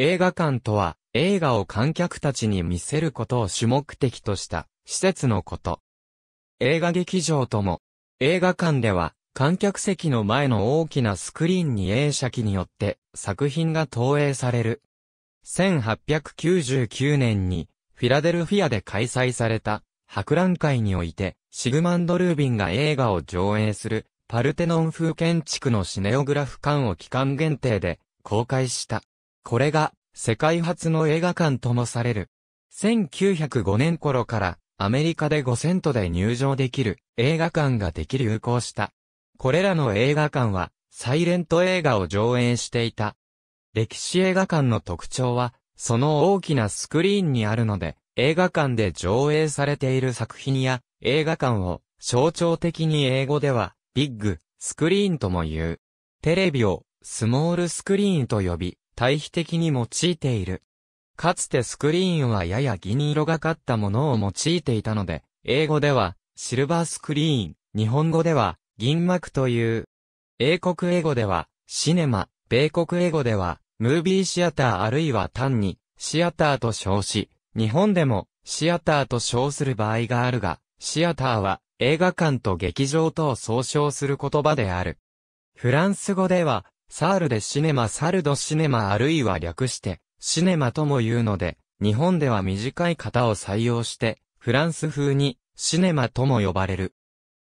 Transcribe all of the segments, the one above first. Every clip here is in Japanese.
映画館とは、映画を観客たちに見せることを主目的とした施設のこと。映画劇場とも、映画館では観客席の前の大きなスクリーンに映写機によって作品が投影される。1899年にフィラデルフィアで開催された博覧会においてシグマンド・ルービンが映画を上映するパルテノン風建築のシネオグラフ館を期間限定で公開した。これが世界初の映画館ともされる。1905年頃からアメリカで5セントで入場できる映画館ができ流行した。これらの映画館はサイレント映画を上映していた。歴史映画館の特徴は、その大きなスクリーンにあるので、映画館で上映されている作品や映画館を象徴的に英語ではビッグスクリーンとも言う。テレビをスモールスクリーンと呼び、対比的に用いている。かつてスクリーンはやや銀色がかったものを用いていたので、英語ではシルバースクリーン、日本語では銀幕という。英国英語ではシネマ、米国英語ではムービーシアターあるいは単にシアターと称し、日本でもシアターと称する場合があるが、シアターは映画館と劇場とを総称する言葉である。フランス語ではサールでシネマサルドシネマあるいは略して、シネマとも言うので、日本では短い型を採用して、フランス風に、シネマとも呼ばれる。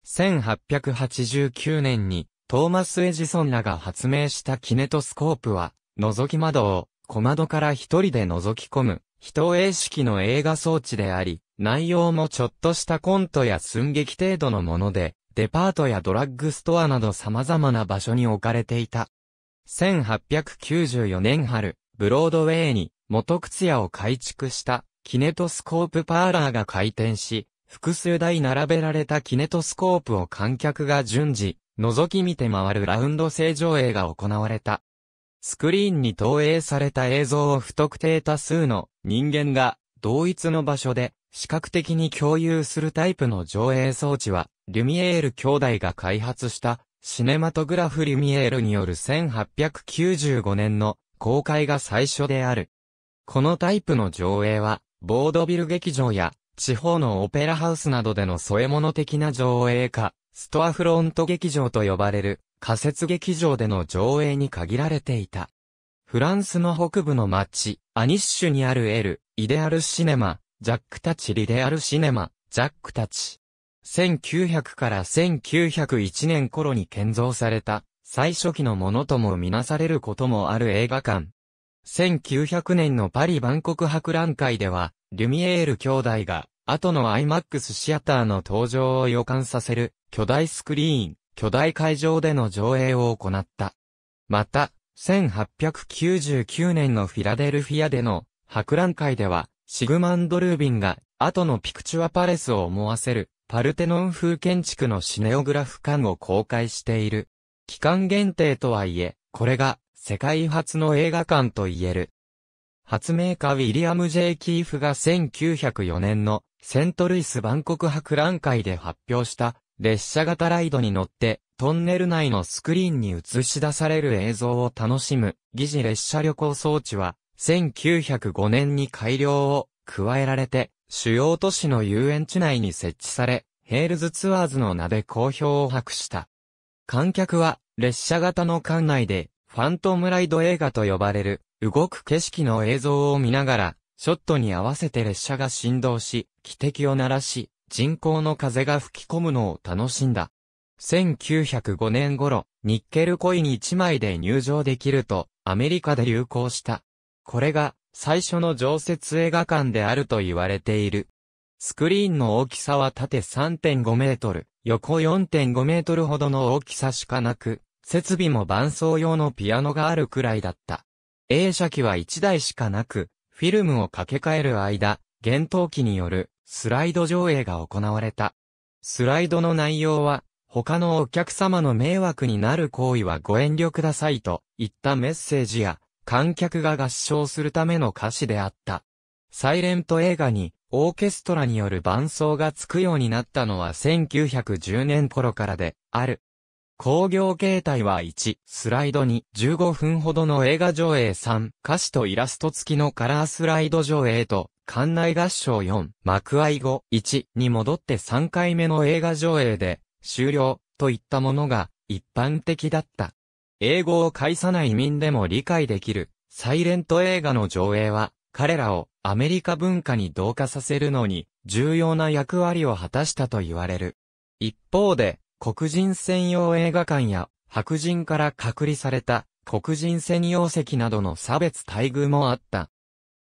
1889年に、トーマス・エジソンらが発明したキネトスコープは、覗き窓を、小窓から一人で覗き込む、人英影式の映画装置であり、内容もちょっとしたコントや寸劇程度のもので、デパートやドラッグストアなど様々な場所に置かれていた。1894年春、ブロードウェイに元靴屋を改築したキネトスコープパーラーが開店し、複数台並べられたキネトスコープを観客が順次、覗き見て回るラウンド正常映が行われた。スクリーンに投影された映像を不特定多数の人間が同一の場所で視覚的に共有するタイプの上映装置は、リュミエール兄弟が開発したシネマトグラフ・リミエールによる1895年の公開が最初である。このタイプの上映は、ボードビル劇場や地方のオペラハウスなどでの添え物的な上映か、ストアフロント劇場と呼ばれる仮設劇場での上映に限られていた。フランスの北部の町、アニッシュにあるエル、イデアルシネマ、ジャックたちリデアルシネマ、ジャックたち。1900から1901年頃に建造された、最初期のものともみなされることもある映画館。1900年のパリ万国博覧会では、リュミエール兄弟が、後の IMAX シアターの登場を予感させる、巨大スクリーン、巨大会場での上映を行った。また、1899年のフィラデルフィアでの博覧会では、シグマンド・ルービンが、後のピクチュアパレスを思わせる、パルテノン風建築のシネオグラフ館を公開している。期間限定とはいえ、これが世界初の映画館と言える。発明家ウィリアム・ジェイ・キーフが1904年のセントルイス万国博覧会で発表した列車型ライドに乗ってトンネル内のスクリーンに映し出される映像を楽しむ疑似列車旅行装置は1905年に改良を加えられて主要都市の遊園地内に設置され、ヘールズツアーズの名で好評を博した。観客は、列車型の館内で、ファントムライド映画と呼ばれる、動く景色の映像を見ながら、ショットに合わせて列車が振動し、汽笛を鳴らし、人工の風が吹き込むのを楽しんだ。1905年頃、ニッケルコイン1枚で入場できると、アメリカで流行した。これが、最初の常設映画館であると言われている。スクリーンの大きさは縦3.5メートル、横4.5メートルほどの大きさしかなく、設備も伴奏用のピアノがあるくらいだった。映写機は1台しかなく、フィルムを掛け替える間、厳冬機によるスライド上映が行われた。スライドの内容は、他のお客様の迷惑になる行為はご遠慮くださいといったメッセージや、観客が合唱するための歌詞であった。サイレント映画にオーケストラによる伴奏がつくようになったのは1910年頃からである。工業形態は1、スライド2、15分ほどの映画上映3、歌詞とイラスト付きのカラースライド上映と、館内合唱4、幕合後1に戻って3回目の映画上映で、終了、といったものが一般的だった。英語を介さない民でも理解できる、サイレント映画の上映は、彼らをアメリカ文化に同化させるのに、重要な役割を果たしたと言われる。一方で、黒人専用映画館や、白人から隔離された、黒人専用席などの差別待遇もあった。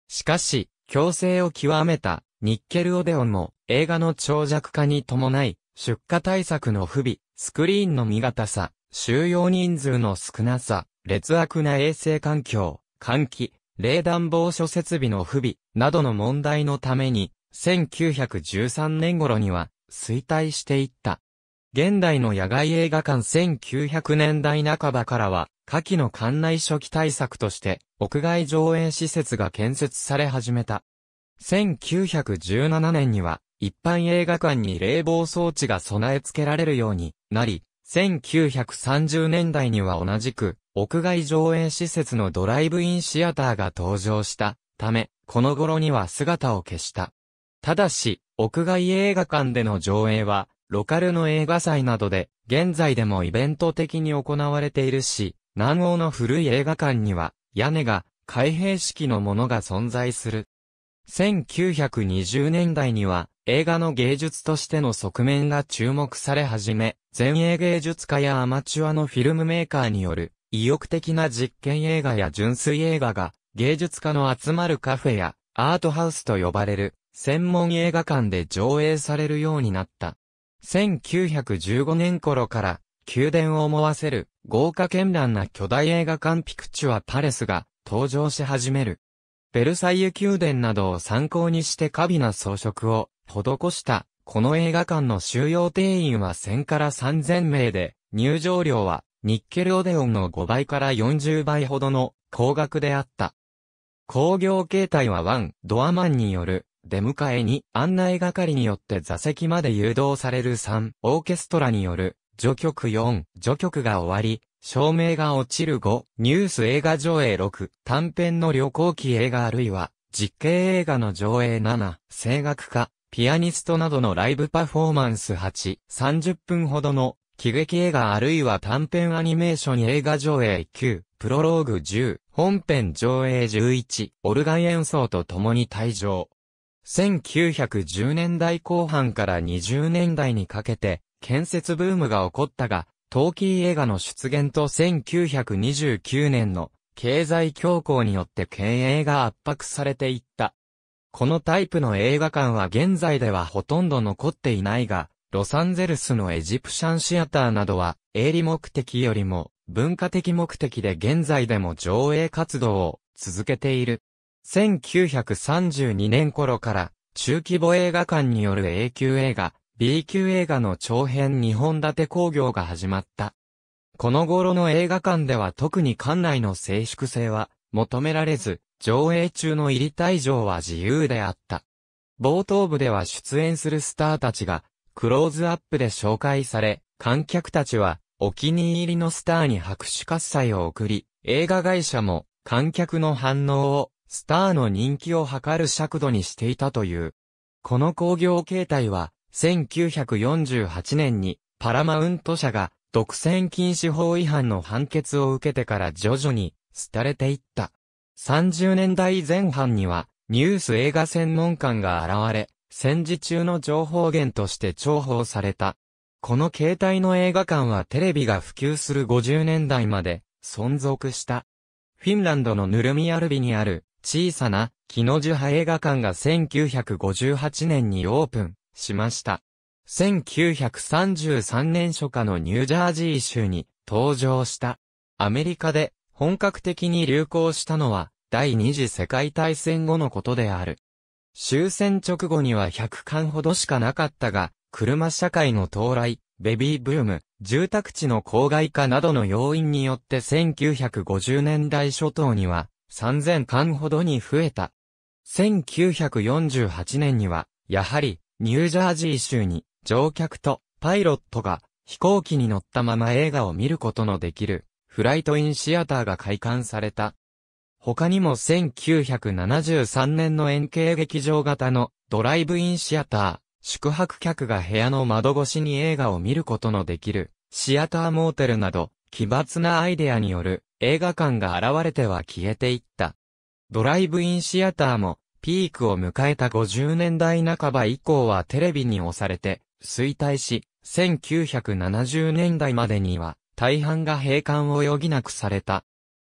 しかし、強制を極めた、ニッケルオデオンも、映画の長尺化に伴い、出荷対策の不備、スクリーンの見方さ、収容人数の少なさ、劣悪な衛生環境、換気、冷暖房所設備の不備、などの問題のために、1913年頃には、衰退していった。現代の野外映画館1900年代半ばからは、下記の館内初期対策として、屋外上演施設が建設され始めた。1917年には、一般映画館に冷房装置が備え付けられるようになり、1930年代には同じく、屋外上映施設のドライブインシアターが登場したため、この頃には姿を消した。ただし、屋外映画館での上映は、ロカルの映画祭などで、現在でもイベント的に行われているし、南欧の古い映画館には、屋根が開閉式のものが存在する。1920年代には映画の芸術としての側面が注目され始め、前衛芸術家やアマチュアのフィルムメーカーによる意欲的な実験映画や純粋映画が芸術家の集まるカフェやアートハウスと呼ばれる専門映画館で上映されるようになった。1915年頃から宮殿を思わせる豪華絢爛な巨大映画館ピクチュアパレスが登場し始める。ベルサイユ宮殿などを参考にして華美な装飾を施した、この映画館の収容定員は1000から3000名で、入場料はニッケルオデオンの5倍から40倍ほどの高額であった。工業形態は1、ドアマンによる出迎えに案内係によって座席まで誘導される3、オーケストラによる、序曲4、序曲が終わり、照明が落ちる5、ニュース映画上映6、短編の旅行記映画あるいは、実験映画の上映7、声楽家、ピアニストなどのライブパフォーマンス8、30分ほどの、喜劇映画あるいは短編アニメーション映画上映9、プロローグ10、本編上映11、オルガン演奏と共に退場。1910年代後半から20年代にかけて、建設ブームが起こったが、トーキー映画の出現と1929年の経済恐慌によって経営が圧迫されていった。このタイプの映画館は現在ではほとんど残っていないが、ロサンゼルスのエジプシャンシアターなどは営利目的よりも文化的目的で現在でも上映活動を続けている。1932年頃から中規模映画館による永久映画、B 級映画の長編2本立て工業が始まった。この頃の映画館では特に館内の静粛性は求められず、上映中の入り退場は自由であった。冒頭部では出演するスターたちが、クローズアップで紹介され、観客たちは、お気に入りのスターに拍手喝采を送り、映画会社も、観客の反応を、スターの人気を測る尺度にしていたという。この工業形態は、1948年にパラマウント社が独占禁止法違反の判決を受けてから徐々に廃れていった。30年代前半にはニュース映画専門官が現れ、戦時中の情報源として重宝された。この携帯の映画館はテレビが普及する50年代まで存続した。フィンランドのヌルミアルビにある小さな木の樹派映画館が1958年にオープン。しました。1933年初夏のニュージャージー州に登場した。アメリカで本格的に流行したのは第二次世界大戦後のことである。終戦直後には100巻ほどしかなかったが、車社会の到来、ベビーブーム、住宅地の郊外化などの要因によって1950年代初頭には3000巻ほどに増えた。1948年には、やはりニュージャージー州に乗客とパイロットが飛行機に乗ったまま映画を見ることのできるフライトインシアターが開館された。他にも1973年の円形劇場型のドライブインシアター、宿泊客が部屋の窓越しに映画を見ることのできるシアターモーテルなど奇抜なアイデアによる映画館が現れては消えていった。ドライブインシアターもピークを迎えた50年代半ば以降はテレビに押されて、衰退し、1970年代までには、大半が閉館を余儀なくされた。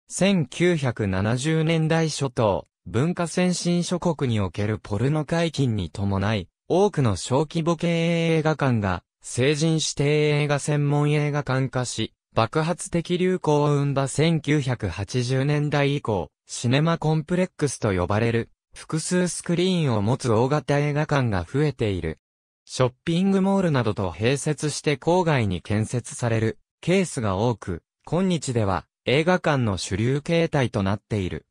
1970年代初頭、文化先進諸国におけるポルノ解禁に伴い、多くの小規模経営映画館が、成人指定映画専門映画館化し、爆発的流行を生んだ1980年代以降、シネマコンプレックスと呼ばれる複数スクリーンを持つ大型映画館が増えている。ショッピングモールなどと併設して郊外に建設されるケースが多く、今日では映画館の主流形態となっている。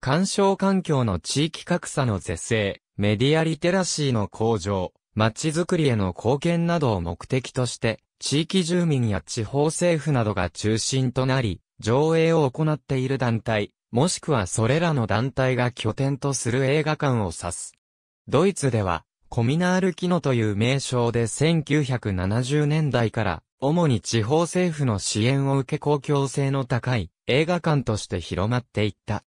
鑑賞環境の地域格差の是正、メディアリテラシーの向上、街づくりへの貢献などを目的として、地域住民や地方政府などが中心となり、上映を行っている団体、もしくはそれらの団体が拠点とする映画館を指す。ドイツでは、コミナールキノという名称で1970年代から、主に地方政府の支援を受け公共性の高い映画館として広まっていった。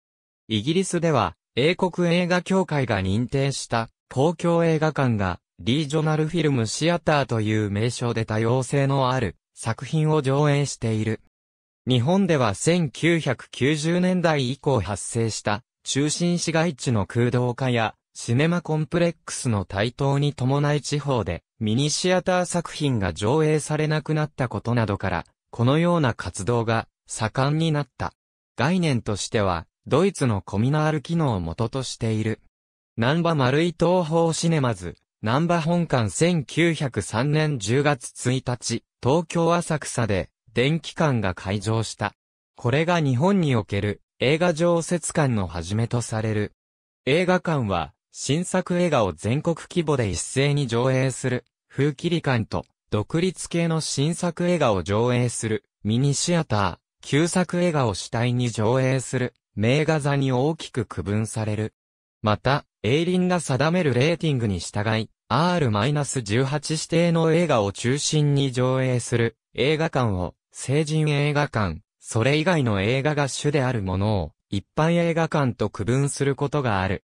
イギリスでは、英国映画協会が認定した公共映画館が、リージョナルフィルムシアターという名称で多様性のある作品を上映している。日本では1990年代以降発生した中心市街地の空洞化やシネマコンプレックスの台頭に伴い地方でミニシアター作品が上映されなくなったことなどからこのような活動が盛んになった。概念としてはドイツのコミナール機能を元としている。南波丸井東方シネマズ、南波本館1903年10月1日、東京浅草で電気館が開場した。これが日本における映画常設館の始めとされる。映画館は新作映画を全国規模で一斉に上映する風切り館と独立系の新作映画を上映するミニシアター、旧作映画を主体に上映する名画座に大きく区分される。また、エイリンが定めるレーティングに従い、R-18 指定の映画を中心に上映する映画館を成人映画館、それ以外の映画が主であるものを、一般映画館と区分することがある。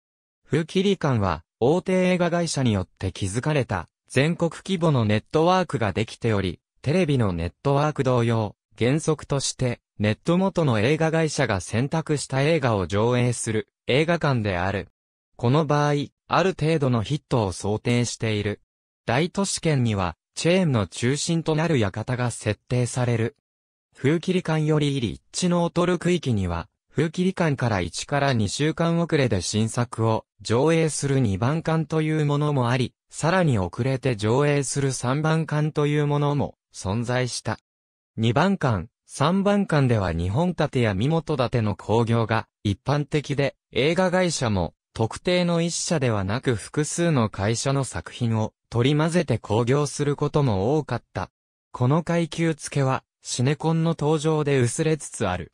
風切り館は、大手映画会社によって築かれた、全国規模のネットワークができており、テレビのネットワーク同様、原則として、ネット元の映画会社が選択した映画を上映する映画館である。この場合、ある程度のヒットを想定している。大都市圏にはチェーンの中心となる館が設定される。風切り館より入り一致の劣る区域には、風切り館から1から2週間遅れで新作を上映する2番館というものもあり、さらに遅れて上映する3番館というものも存在した。2番館、3番館では日本建てや身元建ての工業が一般的で、映画会社も特定の一社ではなく複数の会社の作品を取り混ぜて興行することも多かった。この階級付けは、シネコンの登場で薄れつつある。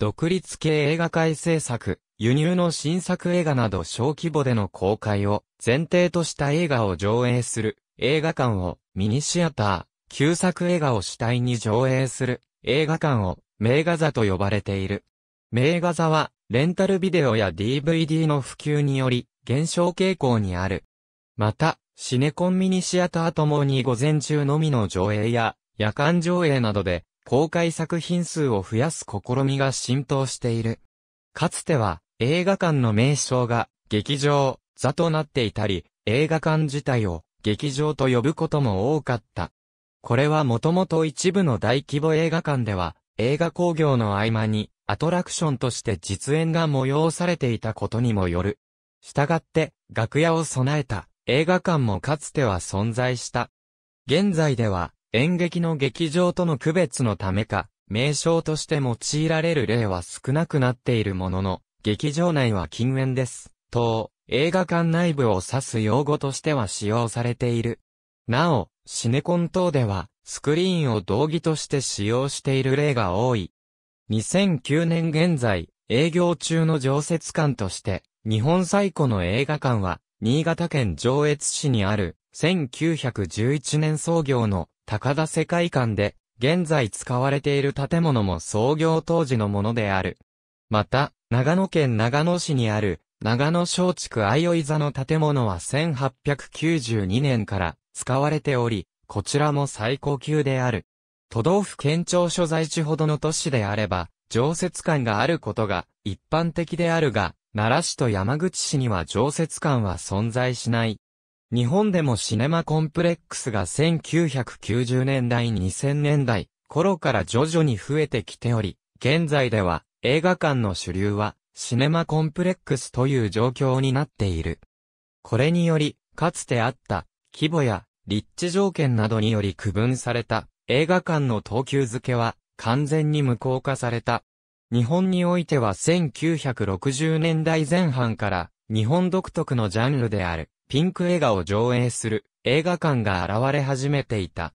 独立系映画界制作、輸入の新作映画など小規模での公開を前提とした映画を上映する映画館をミニシアター、旧作映画を主体に上映する映画館を名画座と呼ばれている。名画座は、レンタルビデオや DVD の普及により、減少傾向にある。また、シネコンミニシアターともに午前中のみの上映や、夜間上映などで、公開作品数を増やす試みが浸透している。かつては、映画館の名称が、劇場、座となっていたり、映画館自体を、劇場と呼ぶことも多かった。これはもともと一部の大規模映画館では、映画興行の合間にアトラクションとして実演が催されていたことにもよる。したがって楽屋を備えた映画館もかつては存在した。現在では演劇の劇場との区別のためか、名称として用いられる例は少なくなっているものの、劇場内は禁煙です。と、映画館内部を指す用語としては使用されている。なお、シネコン等では、スクリーンを道着として使用している例が多い。2009年現在、営業中の常設館として、日本最古の映画館は、新潟県上越市にある、1911年創業の高田世界館で、現在使われている建物も創業当時のものである。また、長野県長野市にある、長野松竹愛宵座の建物は1892年から使われており、こちらも最高級である。都道府県庁所在地ほどの都市であれば、常設館があることが一般的であるが、奈良市と山口市には常設館は存在しない。日本でもシネマコンプレックスが1990年代2000年代頃から徐々に増えてきており、現在では映画館の主流はシネマコンプレックスという状況になっている。これにより、かつてあった規模や立地条件などにより区分された映画館の等級付けは完全に無効化された。日本においては1960年代前半から日本独特のジャンルであるピンク映画を上映する映画館が現れ始めていた。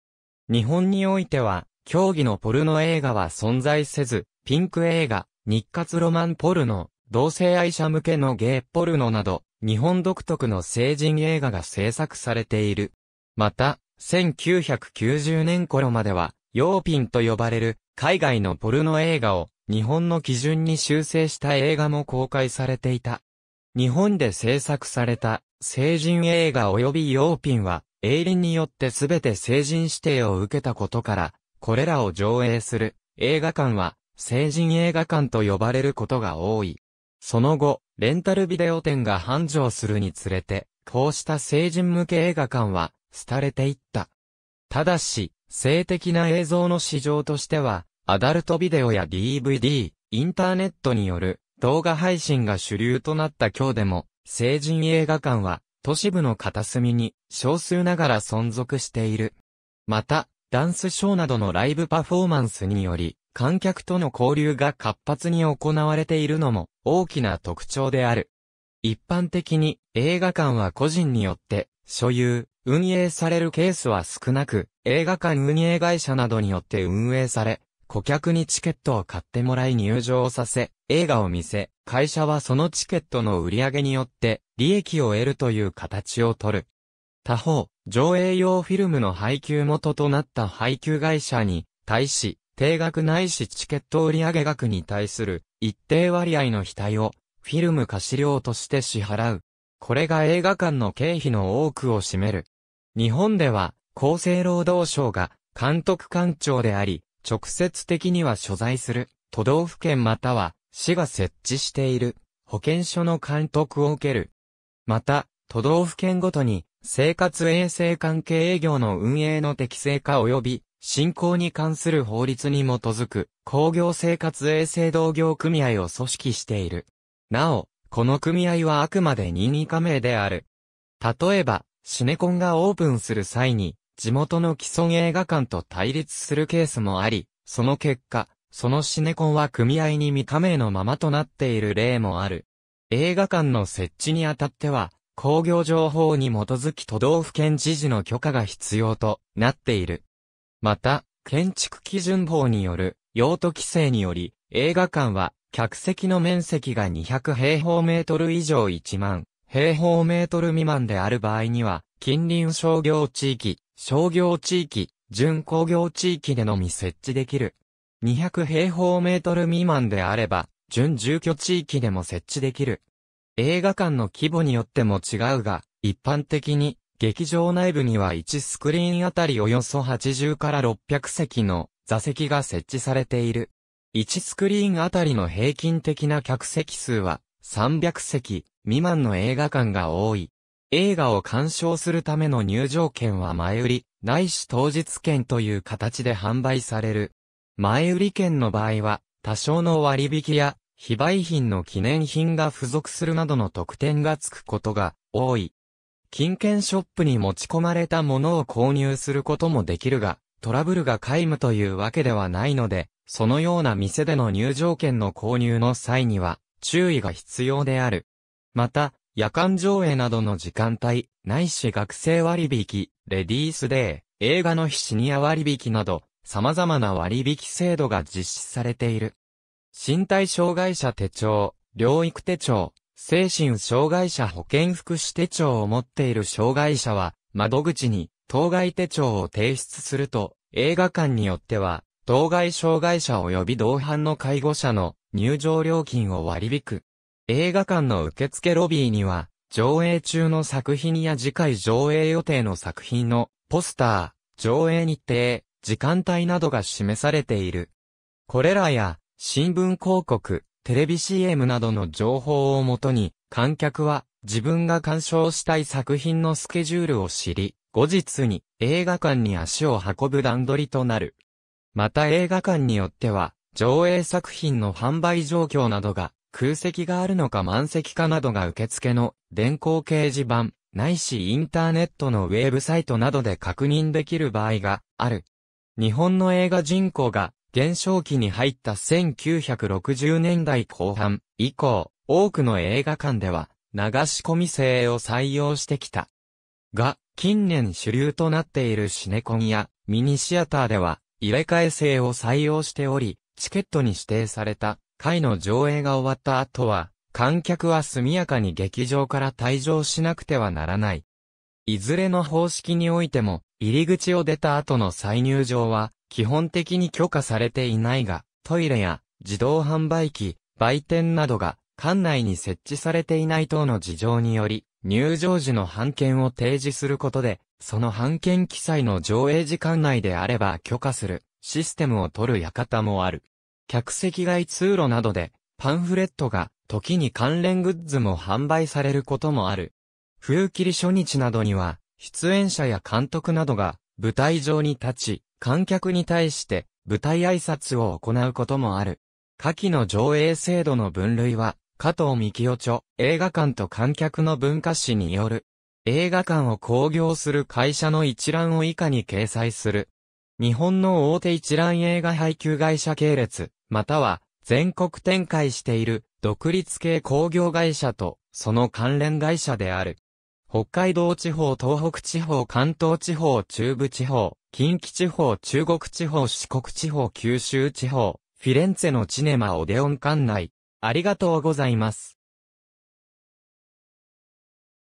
日本においては競技のポルノ映画は存在せず、ピンク映画、日活ロマンポルノ、同性愛者向けのゲイポルノなど、日本独特の成人映画が制作されている。また、1990年頃までは、ヨーピンと呼ばれる海外のポルノ映画を日本の基準に修正した映画も公開されていた。日本で制作された成人映画及びヨーピンは、映林によってすべて成人指定を受けたことから、これらを上映する映画館は成人映画館と呼ばれることが多い。その後、レンタルビデオ店が繁盛するにつれて、こうした成人向け映画館は廃れていった。ただし、性的な映像の市場としては、アダルトビデオや DVD、インターネットによる動画配信が主流となった今日でも、成人映画館は都市部の片隅に少数ながら存続している。また、ダンスショーなどのライブパフォーマンスにより、観客との交流が活発に行われているのも大きな特徴である。一般的に映画館は個人によって所有、運営されるケースは少なく、映画館運営会社などによって運営され、顧客にチケットを買ってもらい入場させ、映画を見せ、会社はそのチケットの売り上げによって利益を得るという形をとる。他方、上映用フィルムの配給元となった配給会社に対し、定額ないしチケット売上額に対する一定割合の額をフィルム貸料として支払う。これが映画館の経費の多くを占める。日本では、厚生労働省が監督官庁であり、直接的には所在する都道府県または市が設置している保健所の監督を受ける。また、都道府県ごとに生活衛生関係営業の運営の適正化及び振興に関する法律に基づく工業生活衛生同業組合を組織している。なお、この組合はあくまで任意加盟である。例えば、シネコンがオープンする際に、地元の既存映画館と対立するケースもあり、その結果、そのシネコンは組合に未加盟のままとなっている例もある。映画館の設置にあたっては、工業情報に基づき都道府県知事の許可が必要となっている。また、建築基準法による用途規制により、映画館は客席の面積が200平方メートル以上1万平方メートル未満である場合には、近隣商業地域、商業地域、準工業地域でのみ設置できる。200平方メートル未満であれば、準住居地域でも設置できる。映画館の規模によっても違うが、一般的に、劇場内部には1スクリーンあたりおよそ80から600席の座席が設置されている。1スクリーンあたりの平均的な客席数は300席未満の映画館が多い。映画を鑑賞するための入場券は前売り、ないし当日券という形で販売される。前売り券の場合は、多少の割引や、非売品の記念品が付属するなどの特典がつくことが多い。金券ショップに持ち込まれたものを購入することもできるが、トラブルが皆無というわけではないので、そのような店での入場券の購入の際には、注意が必要である。また、夜間上映などの時間帯、ないし学生割引、レディースデー、映画の日シニア割引など、様々な割引制度が実施されている。身体障害者手帳、療育手帳、精神障害者保健福祉手帳を持っている障害者は、窓口に、当該手帳を提出すると、映画館によっては、当該障害者及び同伴の介護者の入場料金を割り引く。映画館の受付ロビーには、上映中の作品や次回上映予定の作品のポスター、上映日程、時間帯などが示されている。これらや新聞広告、テレビ CM などの情報をもとに、観客は自分が鑑賞したい作品のスケジュールを知り、後日に映画館に足を運ぶ段取りとなる。また映画館によっては、上映作品の販売状況などが、空席があるのか満席かなどが受付の電光掲示板、ないしインターネットのウェブサイトなどで確認できる場合がある。日本の映画人口が減少期に入った1960年代後半以降、多くの映画館では流し込み制を採用してきた。が、近年主流となっているシネコンやミニシアターでは入れ替え制を採用しており、チケットに指定された回の上映が終わった後は、観客は速やかに劇場から退場しなくてはならない。いずれの方式においても、入り口を出た後の再入場は、基本的に許可されていないが、トイレや自動販売機、売店などが、館内に設置されていない等の事情により、入場時の判券を提示することで、その版権記載の上映時間内であれば許可するシステムを取る館もある。客席外通路などでパンフレットが時に関連グッズも販売されることもある。冬切り初日などには出演者や監督などが舞台上に立ち、観客に対して舞台挨拶を行うこともある。下記の上映制度の分類は、加藤幹夫著、映画館と観客の文化史による映画館を興行する会社の一覧を以下に掲載する。日本の大手一覧映画配給会社系列、または全国展開している独立系工業会社とその関連会社である。北海道地方、東北地方、関東地方、中部地方、近畿地方、中国地方、四国地方、九州地方、フィレンツェのチネマオデオン館内。ありがとうございます。